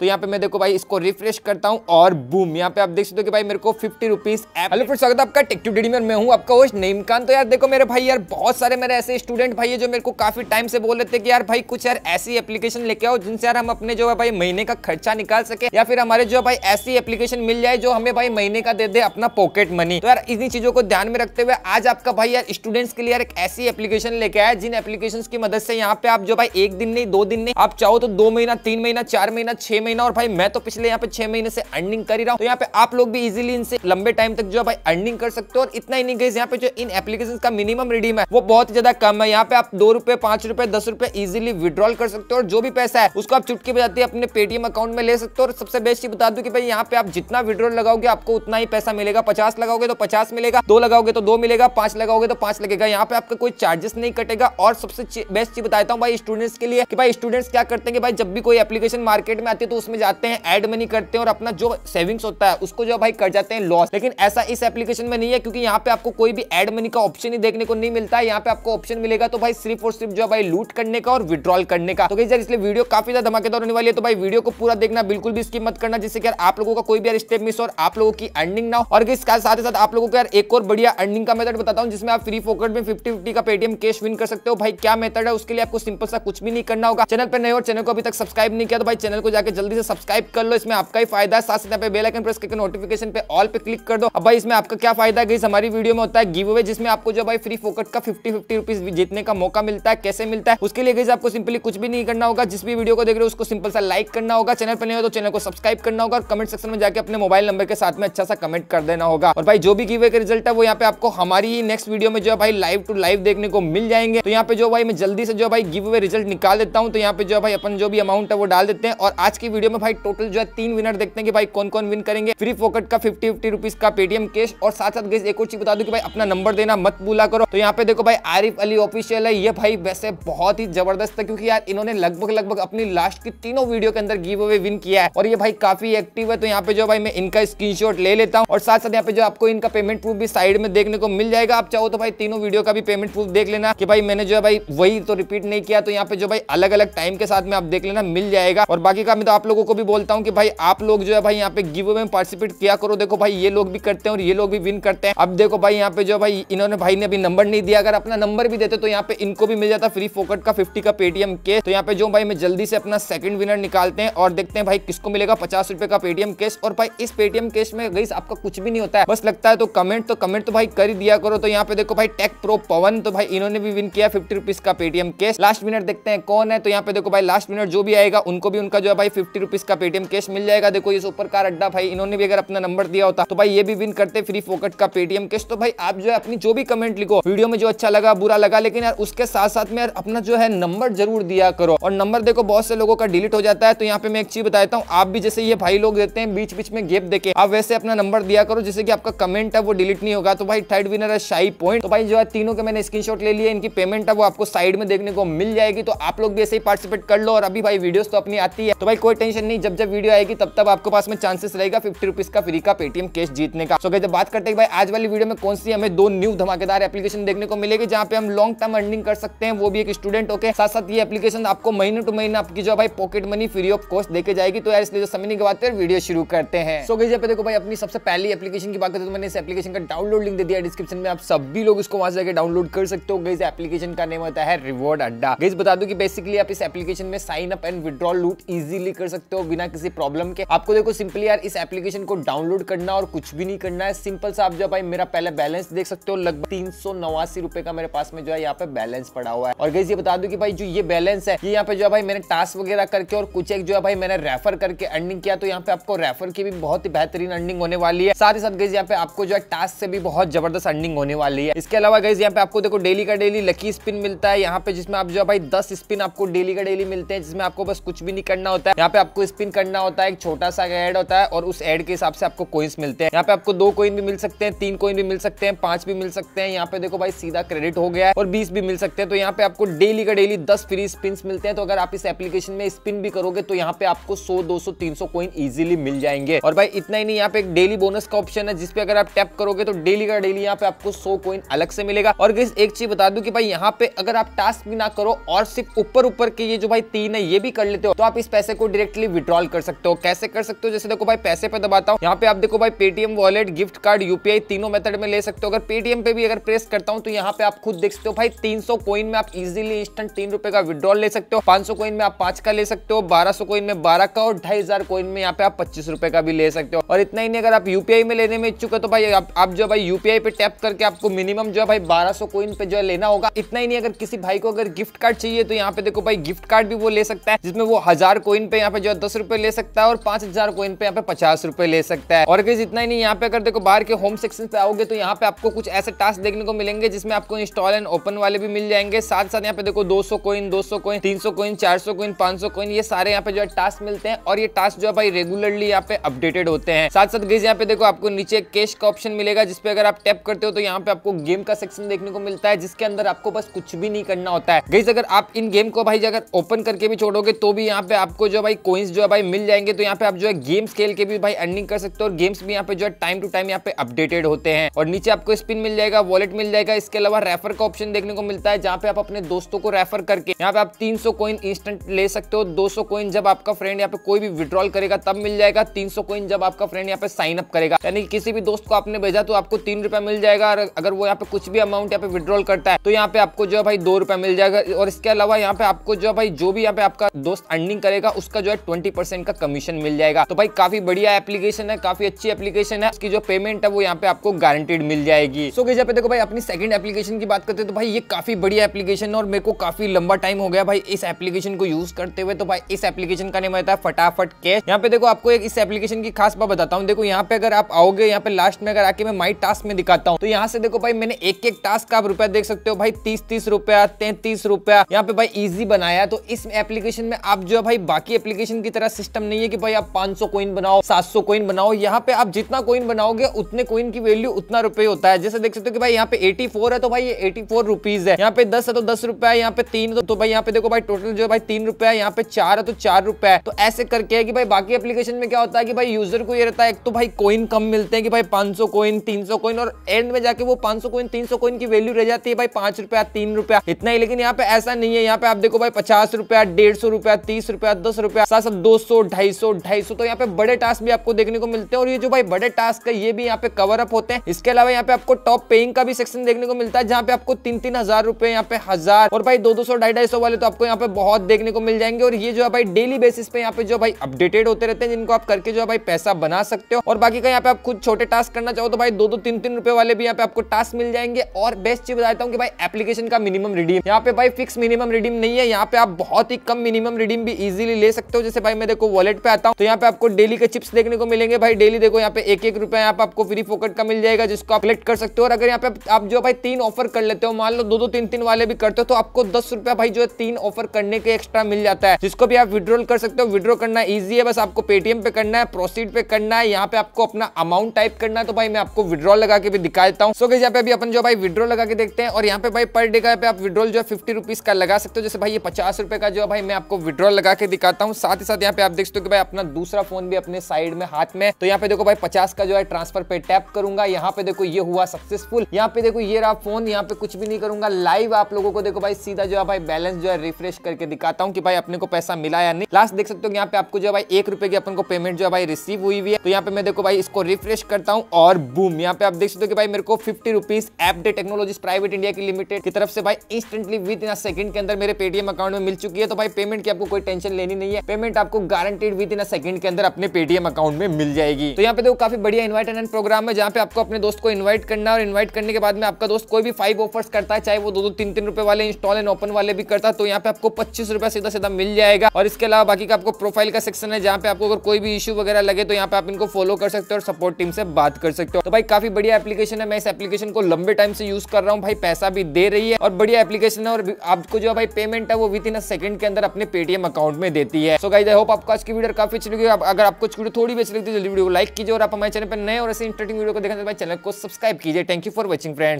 तो यहाँ पे मैं देखो भाई इसको रिफ्रेश करता हूँ और बूम यहाँ पे आप देख सकते हो कि भाई मेरे को फिफ्टी रुपीज हेलो फिर स्वागत आपका टिकटू डी में मैं हूँ आपका होस्ट नईम खान तो यार देखो मेरे भाई यार बहुत सारे मेरे ऐसे स्टूडेंट भाई है जो मेरे को काफी टाइम से बोल रहे थे कि यार भाई कुछ यार ऐसी एप्लीकेशन लेके आओ जिनसे यार हम अपने जो है भाई महीने का खर्चा निकाल सके या फिर हमारे जो भाई ऐसी एप्लीकेशन मिल जाए जो हमें भाई महीने का दे दे अपना पॉकेट मनी तो यार इन्हीं चीजों को ध्यान में रखते हुए आज आपका भाई यार स्टूडेंट्स के लिए यार एक ऐसी एप्लीकेशन लेके आया जिन एप्लीकेशन की मदद से यहाँ पे आप जो भाई एक दिन नहीं दो दिन नहीं आप चाहो तो दो महीना तीन महीना चार महीना छह महीना और भाई मैं तो पिछले यहाँ पे छह महीने से अर्निंग कर ही रहा हूँ तो यहाँ पे आप लोग भी इजिली इनसे लंबे टाइम तक जो भाई अर्निंग कर सकते हो और इतना ही नहीं गई यहाँ पे जो इन एप्लीकेशन का मिनिमम रिडीम है वो बहुत ज्यादा कम है यहाँ पे आप दो रुपए पांच रुपए दस रुपए इजिली विड्रॉल कर सकते हो और जो भी पैसा है उसको आप चुटकी बजाते अपने पेटीएम अकाउंट में ले सकते हो और सबसे बेस्ट चीज बता दू की भाई यहाँ पे आप जितना विड्रॉल लगाओगे आपको उतना ही पैसा मिलेगा पचास लगाओगे तो पचास मिलेगा दो लगाओगे तो दो मिलेगा पांच लगाओगे तो पांच लगेगा यहाँ पे आपका कोई चार्जेस नहीं कटेगा और सबसे बेस्ट चीज बताता हूँ भाई स्टूडेंट्स के लिए कि भाई स्टूडेंट्स क्या करते हैं कि भाई जब भी कोई एप्लीकेशन मार्केट में आती है तो उसमें जाते हैं एड मनी करते हैं और अपना जो सेविंग्स होता है उसको जो भाई कर जाते हैं लॉस लेकिन ऐसा इस एप्लीकेशन में नहीं है क्योंकि यहाँ पे आपको कोई भी एड मनी का ऑप्शन ही देखने को नहीं मिलता है यहाँ पे आपको ऑप्शन मिलेगा तो भाई सिर्फ और सिर्फ जो भाई लूट करने का और विड्रॉल करने का तो इसलिए वीडियो काफी ज्यादा धमाकेदार होने वाली है तो भाई वीडियो को पूरा देखना बिल्कुल भी इसकी मत करना जिससे यार आप लोगों का कोई भी स्टेप मिस और आप लोगों की अर्निंग ना हो और इसके साथ ही साथ आप लोगों को यार एक और बढ़िया अर्निंग का मेथड बताता हूँ जिसमें आप फ्री फोकट में फिफ्टी फिफ्टी का पेटीएम कैश विन कर सकते हो भाई क्या मेथड है उसके लिए आपको सिंपल सा कुछ भी नहीं करना होगा चैनल पर नहीं और चैनल को अभी तक सब्सक्राइब नहीं किया तो भाई चैनल को जाकर जल्दी से सब्सक्राइब कर लो इसमें आपका ही फायदा है साथ साथ बेल आइकन प्रेस करके नोटिफिकेशन पे ऑल पे क्लिक कर दो अब भाई इसमें आपका क्या फायदा है हमारी वीडियो में होता है गिव अवे जिसमें आपको जो भाई फ्री फोकट का फिफ्टी फिफ्टी रुपीज जीतने का मौका मिलता है कैसे मिलता है उसके लिए गई आपको सिंपली कुछ भी नहीं करना होगा जिस भी वीडियो को देख रहे हो उसको सिंपल सा लाइक करना होगा चैनल पर नहीं हो तो चैनल को सब्सक्राइब करना होगा और कमेंट सेक्शन में जाकर अपने मोबाइल नंबर के साथ में अच्छा सा कमेंट कर देना होगा और भाई जो भी गिवे का रिजल्ट है वो यहाँ पे आपको हमारी नेक्स्ट वीडियो में जो है भाई लाइव टू लाइव देखने को मिल जाएंगे तो यहाँ पे जो भाई मैं जल्दी से जो भाई गिव अवे रिजल्ट निकाल देता हूँ तो यहाँ पे जो भाई अपन जो भी अमाउंट है वो डाल देते हैं और आज की की वीडियो में भाई टोटल जो है तीन विनर देखते हैं कि भाई कौन कौन विन करेंगे फ्री फोकट का फिफ्टी फिफ्टी रुपीज का पेटीएम कैश और साथ साथ गैस एक और चीज बता दू कि भाई अपना नंबर देना मत भूला करो तो यहाँ पे देखो भाई आरिफ अली ऑफिशियल है ये भाई वैसे बहुत ही जबरदस्त है क्योंकि यार इन्होंने लगभग लगभग अपनी लास्ट की तीनों वीडियो के अंदर गिव अवे विन किया है और ये भाई काफी एक्टिव है तो यहाँ पे जो भाई मैं इनका स्क्रीन ले लेता हूँ और साथ साथ यहाँ पे जो आपको इनका पेमेंट प्रूफ भी साइड में देखने को मिल जाएगा आप चाहो तो भाई तीनों वीडियो का भी पेमेंट प्रूफ देख लेना कि भाई मैंने जो है भाई वही तो रिपीट नहीं किया तो यहाँ पे जो भाई अलग अलग टाइम के साथ में आप देख लेना मिल जाएगा और बाकी का मैं तो आप लोगों को भी बोलता हूँ कि भाई आप लोग जो है भाई यहाँ पे गिव अवे में पार्टिसिपेट किया करो देखो भाई ये लोग भी करते हैं और ये लोग भी विन करते हैं अब देखो भाई यहाँ पे जो भाई इन्होंने भाई ने अभी नंबर नहीं दिया अगर अपना नंबर भी देते तो यहाँ पे इनको भी मिल जाता फ्री फोकट का फिफ्टी का पेटीएम के तो यहाँ पे जो भाई मैं जल्दी से अपना सेकंड विनर निकालते हैं और देखते हैं भाई किसको मिलेगा पचास रुपए का पेटीएम केस और भाई इस पेटीएम केस में गई आपका कुछ भी नहीं होता है बस लगता है तो कमेंट तो कमेंट तो भाई कर ही दिया करो तो यहाँ पे देखो भाई टेक प्रो पवन तो भाई इन्होंने भी विन किया फिफ्टी का पेटीएम केस लास्ट विनर देखते हैं कौन है तो यहाँ पे देखो भाई लास्ट विनर जो भी आएगा उनको भी उनका जो है भाई फिफ्टी रुपीज का पेटीएम कैश मिल जाएगा देखो ये सुपर कार अड्डा भाई इन्होंने भी अगर अपना नंबर दिया होता तो भाई ये भी विन करते फ्री फोकट का पेटीएम कैश तो भाई आप जो है अपनी जो भी कमेंट लिखो वीडियो में जो अच्छा लगा बुरा लगा लेकिन यार उसके साथ साथ में अपना जो है नंबर जरूर दिया करो और नंबर देखो बहुत से लोगों का डिलीट हो जाता है तो यहाँ पे मैं एक चीज बताता हूँ आप भी जैसे ये भाई लोग देते हैं बीच बीच में गेप देखे आप वैसे अपना नंबर दिया करो जैसे कि आपका कमेंट है वो डिलीट नहीं होगा तो भाई थर्ड विनर है शाही पॉइंट तो भाई जो है तीनों के मैंने स्क्रीनशॉट ले लिया इनकी पेमेंट है वो आपको साइड में देखने को मिल जाएगी तो आप लोग भी ऐसे ही पार्टिसिपेट कर लो और अभी भाई वीडियो तो अपनी आती है तो भाई कोई टेंशन नहीं जब जब वीडियो आएगी तब तब आपके पास में चांसेस रहेगा फिफ्टी रुपीज का फ्री का पेटीएम कैश जीतने का सो जब बात करते हैं भाई आज वाली वीडियो में कौन सी हमें दो न्यू धमाकेदार एप्लीकेशन देखने को मिलेगी जहाँ पे हम लॉन्ग टर्म अर्निंग कर सकते हैं वो भी एक स्टूडेंट होके साथ साथ ये एप्लीकेशन आपको महीने टू महीने आपकी जो भाई pocket money free of cost देके जाएगी तो यार इसलिए समय नहीं है वीडियो शुरू करते हैं सो गई देखो भाई अपनी सबसे पहली एप्लीकेशन की बात करते तो मैंने इस एप्लीकेशन का डाउनलोड लिंक दे दिया डिस्क्रिप्शन में आप सभी लोग इसको वहां से जाकर डाउनलोड कर सकते हो गई एप्लीकेशन का नेम होता है रिवॉर्ड अड्डा गई बता दो कि बेसिकली आप इस एप्लीकेशन में साइन अप एंड विड्रॉल लूट इजिली कर सकते हो बिना किसी प्रॉब्लम के आपको देखो सिंपली यार इस एप्लीकेशन को डाउनलोड करना और कुछ भी नहीं करना है सिंपल सा आप जो भाई मेरा पहले बैलेंस देख सकते हो लगभग तीन सौ नवासी रुपए का मेरे पास में जो है यहाँ पे बैलेंस पड़ा हुआ है और गई ये बता दू की भाई जो ये बैलेंस है ये यहाँ पे जो है भाई मैंने टास्क वगैरह करके और कुछ एक जो है भाई मैंने रेफर करके अर्निंग किया तो यहाँ पे आपको रेफर की भी बहुत ही बेहतरीन अर्निंग होने वाली है साथ ही साथ गई यहाँ पे आपको जो है टास्क से भी बहुत जबरदस्त अर्निंग होने वाली है इसके अलावा गई यहाँ पे आपको देखो डेली का डेली लकी स्पिन मिलता है यहाँ पे जिसमें आप जो है भाई दस स्पिन आपको डेली का डेली मिलते हैं जिसमें आपको बस कुछ भी नहीं करना होता है यहाँ पे आपको स्पिन करना होता है एक छोटा सा एड होता है और उस एड के हिसाब से आपको कोइंस मिलते हैं यहाँ पे आपको दो कोइन भी मिल सकते हैं तीन कोइन भी मिल सकते हैं पांच भी मिल सकते हैं यहाँ पे देखो भाई सीधा क्रेडिट हो गया है और बीस भी मिल सकते हैं तो यहाँ पे आपको डेली का डेली दस फ्री स्पिन मिलते हैं तो अगर आप इस एप्लीकेशन में स्पिन भी करोगे तो यहाँ पे आपको सौ दो सौ तीन सौ कोइन ईजिली मिल जाएंगे और भाई इतना ही नहीं यहाँ पे एक डेली बोनस का ऑप्शन है जिसपे अगर आप टैप करोगे तो डेली का डेली यहाँ पे आपको सौ कोइन अलग से मिलेगा और एक चीज बता दू की भाई यहाँ पे अगर आप टास्क भी ना करो और सिर्फ ऊपर ऊपर के ये जो भाई तीन है ये भी कर लेते हो तो आप इस पैसे को डायरेक्ट डायरेक्टली विड्रॉल कर सकते हो कैसे कर सकते हो जैसे देखो भाई पैसे पे दबाता हूँ यहाँ पे आप देखो भाई Paytm wallet gift card UPI तीनों मेथड में ले सकते हो अगर पेटीएम पे भी अगर प्रेस करता हूँ तो यहाँ पे आप खुद देख सकते हो भाई तीन कॉइन में आप इजिली इंस्टेंट तीन का विड्रॉल ले सकते हो पांच कॉइन में आप पांच का ले सकते हो बारह कॉइन में बारह का और ढाई कॉइन में यहाँ पे आप पच्चीस का भी ले सकते हो और इतना ही नहीं अगर आप यूपीआई में लेने में इच्छुक है तो भाई आप, जो भाई यूपीआई पे टैप करके आपको मिनिमम जो है भाई 1200 कोइन पे जो है लेना होगा इतना ही नहीं अगर किसी भाई को अगर गिफ्ट कार्ड चाहिए तो यहाँ पे देखो भाई गिफ्ट कार्ड भी वो ले सकता है जिसमें वो हजार कोइन पे यहाँ पे जो है दस रुपए ले सकता है और पांच हजार कोइन पे यहाँ पे पचास रुपए ले सकता है और अगर इतना ही नहीं यहाँ पे अगर देखो बाहर के होम सेक्शन पे आओगे तो यहाँ पे आपको कुछ ऐसे टास्क देखने को मिलेंगे जिसमें आपको इंस्टॉल एंड ओपन वाले भी मिल जाएंगे साथ साथ यहाँ पे देखो दो सौ कोइन दो सौ कोइन तीन सौ कोइन चार सौ कोइन पांच सौ कोइन ये सारे यहाँ पे जो है टास्क मिलते हैं और ये टास्क जो है भाई रेगुलरली यहाँ पे अपडेटेड होते हैं साथ साथ गीज यहाँ पे देखो आपको नीचे कैश का ऑप्शन मिलेगा जिसपे अगर आप टैप करते हो तो यहाँ पे आपको गेम का सेक्शन देखने को मिलता है जिसके अंदर आपको बस कुछ भी नहीं करना होता है गईज अगर आप इन गेम को भाई अगर ओपन करके भी छोड़ोगे तो भी यहाँ पे आपको जो भाई कोइंस जो है भाई मिल जाएंगे तो यहाँ पे आप जो है गेम्स खेल के भी भाई अर्निंग कर सकते हो और गेम्स भी यहाँ पे जो है टाइम टू टाइम यहाँ पे अपडेटेड होते हैं और नीचे आपको स्पिन मिल जाएगा वॉलेट मिल जाएगा इसके अलावा रेफर का ऑप्शन देखने को मिलता है जहाँ पे आप अपने दोस्तों को रेफर करके यहाँ पे आप तीन सौ इंस्टेंट ले सकते हो दो सौ जब आपका फ्रेंड यहाँ पे कोई भी विड्रॉल करेगा तब मिल जाएगा तीन सौ जब आपका फ्रेंड यहाँ पे साइन अप करेगा यानी किसी भी दोस्त को आपने भेजा तो आपको तीन रुपया मिल जाएगा अगर वो यहाँ पे कुछ भी अमाउंट यहाँ पे विड्रॉल करता है तो यहाँ पे आपको जो है भाई दो रुपया मिल जाएगा और इसके अलावा यहाँ पे आपको जो है भाई जो भी यहाँ पे आपका दोस्त अर्निंग करेगा उसका जो जो है ट्वेंटी का कमीशन मिल जाएगा तो भाई काफी बढ़िया एप्लीकेशन है काफी अच्छी एप्लीकेशन है इसकी जो पेमेंट है वो यहाँ पे आपको गारंटेड मिल जाएगी सो so, पे देखो भाई अपनी सेकंड एप्लीकेशन की बात करते तो भाई ये काफी बढ़िया एप्लीकेशन है और मेरे को काफी लंबा टाइम हो गया भाई इस एप्लीकेशन को यूज करते हुए तो भाई इस एप्लीकेशन का नहीं आता है फटाफट कैश यहाँ पे देखो आपको एक इस एप्लीकेशन की खास बात बताता हूँ देखो यहाँ पे अगर आप आओगे यहाँ पे लास्ट में अगर आके मैं माई टास्क में दिखाता हूँ तो यहाँ से देखो भाई मैंने एक एक टास्क का आप रुपया देख सकते हो भाई तीस तीस रुपया तैतीस रुपया यहाँ पे भाई इजी बनाया तो इस एप्लीकेशन में आप जो है भाई बाकी एप्लीकेशन की तरह सिस्टम नहीं है कि भाई आप 500 कोइन बनाओ 700 कोइन बनाओ यहाँ पे आप जितना कोइन बनाओगे उतने कोइन की वैल्यू उतना रुपए होता है जैसे देख सकते हो कि भाई यहाँ पे 84 है तो भाई ये 84 रुपीज है यहाँ पे 10 है तो दस रुपए है यहाँ पे तीन तो, भाई यहाँ पे देखो भाई टोटल जो है भाई तीन रुपए है यहाँ पे चार है तो चार रुपए है तो ऐसे करके है कि भाई बाकी एप्लीकेशन में क्या होता है कि भाई यूजर को ये रहता है एक तो भाई कोइन कम मिलते हैं कि भाई पांच सौ कोइन तीन सौ कोइन और एंड में जाके वो पांच सौ कोइन तीन सौ कोइन की वैल्यू रह जाती है भाई पांच रुपया तीन रुपया इतना ही लेकिन यहाँ पे ऐसा नहीं है यहाँ पे आप देखो भाई पचास रुपया डेढ़ सौ रुपया तीस रुपया दस रुपया साथ साथ सौ ढाई सौ तो यहाँ पे बड़े टास्क भी आपको देखने को मिलते हैं और ये जो भाई बड़े टास्क है ये भी यहाँ पे कवर अप होते हैं इसके अलावा यहाँ पे आपको टॉप पेइंग का भी सेक्शन देखने को मिलता है जहाँ पे आपको तीन तीन हजार रुपए यहाँ पे हजार और भाई दो दो सौ ढाई ढाई सौ वाले तो आपको यहाँ पे बहुत देखने को मिल जाएंगे और ये जो है भाई डेली बेसिस पे यहाँ पे जो भाई अपडेटेड होते रहते हैं जिनको आप करके जो है भाई पैसा बना सकते हो और बाकी का यहाँ पे आप खुद छोटे टास्क करना चाहो तो भाई दो दो तीन तीन रुपए वाले भी यहाँ पे आपको टास्क मिल जाएंगे और बेस्ट चीज बताता हूँ कि भाई एप्लीकेशन का मिनिमम रिडीम यहाँ पे भाई फिक्स मिनिमम रिडीम नहीं है यहाँ पे आप बहुत ही कम मिनिमम रिडीम भी इजिली ले सकते हो हूँ जैसे भाई मैं देखो वॉलेट पे आता हूँ तो यहाँ पे आपको डेली के चिप्स देखने को मिलेंगे भाई डेली देखो यहाँ पे एक एक रुपया यहाँ पे आपको फ्री फोकट का मिल जाएगा जिसको आप कलेक्ट कर सकते हो और अगर यहाँ पे आप जो भाई तीन ऑफर कर लेते हो मान लो दो दो तीन तीन वाले भी करते हो तो आपको दस रुपया भाई जो है तीन ऑफर करने के एक्स्ट्रा मिल जाता है जिसको भी आप विड्रॉल कर सकते हो विड्रॉ करना ईजी है बस आपको पेटीएम पे करना है प्रोसीड पे करना है यहाँ पे आपको अपना अमाउंट टाइप करना है तो भाई मैं आपको विड्रॉल लगा के भी दिखा देता हूँ सो so, यहाँ पे अभी अपन जो भाई विड्रॉल लगा के देखते हैं और यहाँ पे भाई पर डे का आप विड्रॉल जो है फिफ्टी रुपीज का लगा सकते हो जैसे भाई ये पचास रुपए का जो है भाई मैं आपको विड्रॉल लगा के दिखाता हूँ साथ ही साथ यहाँ पे आप देख सकते हो कि भाई अपना दूसरा फोन भी अपने साइड में हाथ में तो यहाँ पे देखो भाई पचास का जो है ट्रांसफर पे टैप करूंगा यहाँ पे देखो ये हुआ सक्सेसफुल यहाँ पे देखो ये रहा फोन यहाँ पे कुछ भी नहीं करूंगा लाइव आप लोगों को देखो भाई सीधा जो है भाई बैलेंस जो है रिफ्रेश करके दिखाता हूँ कि भाई अपने को पैसा मिला या नहीं लास्ट देख सकते हो यहाँ पे आपको जो है भाई एक रुपए की अपन को पेमेंट जो है भाई रिसीव हुई हुई है तो यहाँ पे मैं देखो भाई इसको रिफ्रेश करता हूँ और बूम यहाँ पे आप देख सकते हो कि भाई मेरे को fifty rupees app day technology private India की लिमिटेड की तरफ से भाई इंस्टेंटली विद इन सेकंड के अंदर मेरे पेटीएम अकाउंट में मिल चुकी है तो भाई पेमेंट की आपको कोई टेंशन लेनी नहीं है पेमेंट आपको गारंटेड विद इन सेकंड के अंदर अपने पेटीएम अकाउंट में मिल जाएगी तो यहाँ पे देखो काफी बढ़िया इन्वाइट एंड प्रोग्राम है जहाँ पे आपको अपने दोस्त को इन्वाइट करना और इन्वाइट करने के बाद में आपका दोस्त कोई भी फाइव ऑफर्स करता है चाहे वो दो दो तीन तीन रुपए वाले इंस्टॉल एंड ओपन वाले भी करता तो यहाँ पे आपको पच्चीस रुपया सीधा सीधा मिल जाएगा और इसके अलावा बाकी का आपको प्रोफाइल का सेक्शन है जहाँ पे आपको अगर कोई भी इशू वगैरह लगे तो यहाँ पे आप इनको फॉलो कर सकते हो और सपोर्ट टीम से बात कर सकते हो तो भाई काफी बढ़िया एप्लीकेशन है मैं इस एप्लीकेशन को लंबे टाइम से यूज कर रहा हूँ भाई पैसा भी दे रही है और बढ़िया एप्लीकेशन है और आपको जो भाई पेमेंट है वो विद इन अ सेकंड के अंदर अपने पेटीएम अकाउंट में देती है सो गाइज आई होप आपको आज की वीडियो काफी अच्छी लगी आप, अगर आपको वीडियो थोड़ी भी अच्छी लगती है तो जल्दी वीडियो को लाइक कीजिए और आप हमारे चैनल पर नए और ऐसे इंटरेस्टिंग वीडियो को देखने चैनल को सब्सक्राइब कीजिए thank you for watching friends